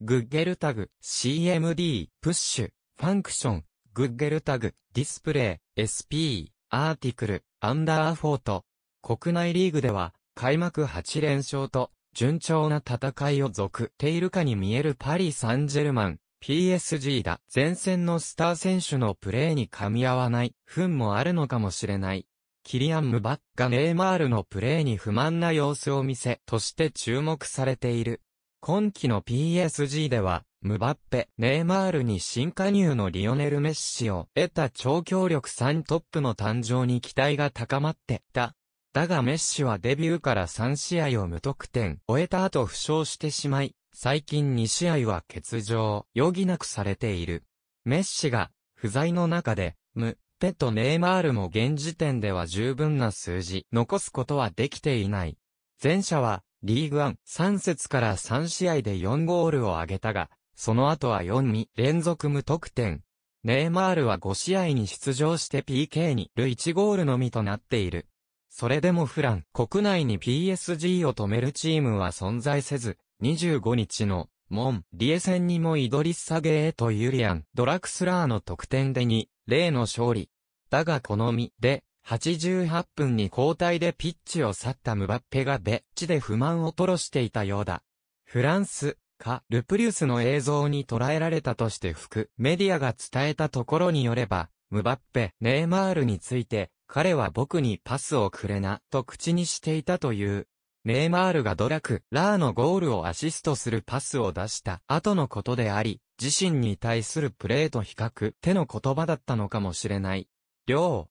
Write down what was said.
グッゲルタグ、CMD、プッシュ、ファンクション、グッゲルタグ、ディスプレイ、SP、アーティクル、アンダーフォート。国内リーグでは、開幕8連勝と、順調な戦いを続ているかに見えるパリ・サンジェルマン、PSG だ。前線のスター選手のプレーに噛み合わない、分もあるのかもしれない。キリアン・ムバッガ・ネイマールのプレーに不満な様子を見せ、として注目されている。今季の PSG では、ムバッペ、ネイマールに新加入のリオネル・メッシを得た超強力3トップの誕生に期待が高まってた。だがメッシはデビューから3試合を無得点、終えた後負傷してしまい、最近2試合は欠場、余儀なくされている。メッシが不在の中で、ム、ペとネイマールも現時点では十分な数字、残すことはできていない。前者は、リーグワン3節から3試合で4ゴールを挙げたが、その後は4に連続無得点。ネイマールは5試合に出場して PK にる1ゴールのみとなっている。それでもフラン国内に PSG を止めるチームは存在せず、25日のモン・リエ戦にもイドリッサゲーとユリアン・ドラクスラーの得点で2、0の勝利。だがこのみで88分に交代でピッチを去ったムバッペがベッチで不満を吐露していたようだ。フランス、か、ルプリウスの映像に捉えられたとして吹く、メディアが伝えたところによれば、ムバッペ、ネイマールについて、彼は僕にパスをくれな、と口にしていたという。ネイマールがドラク、ラーのゴールをアシストするパスを出した後のことであり、自身に対するプレーと比較、手の言葉だったのかもしれない。両、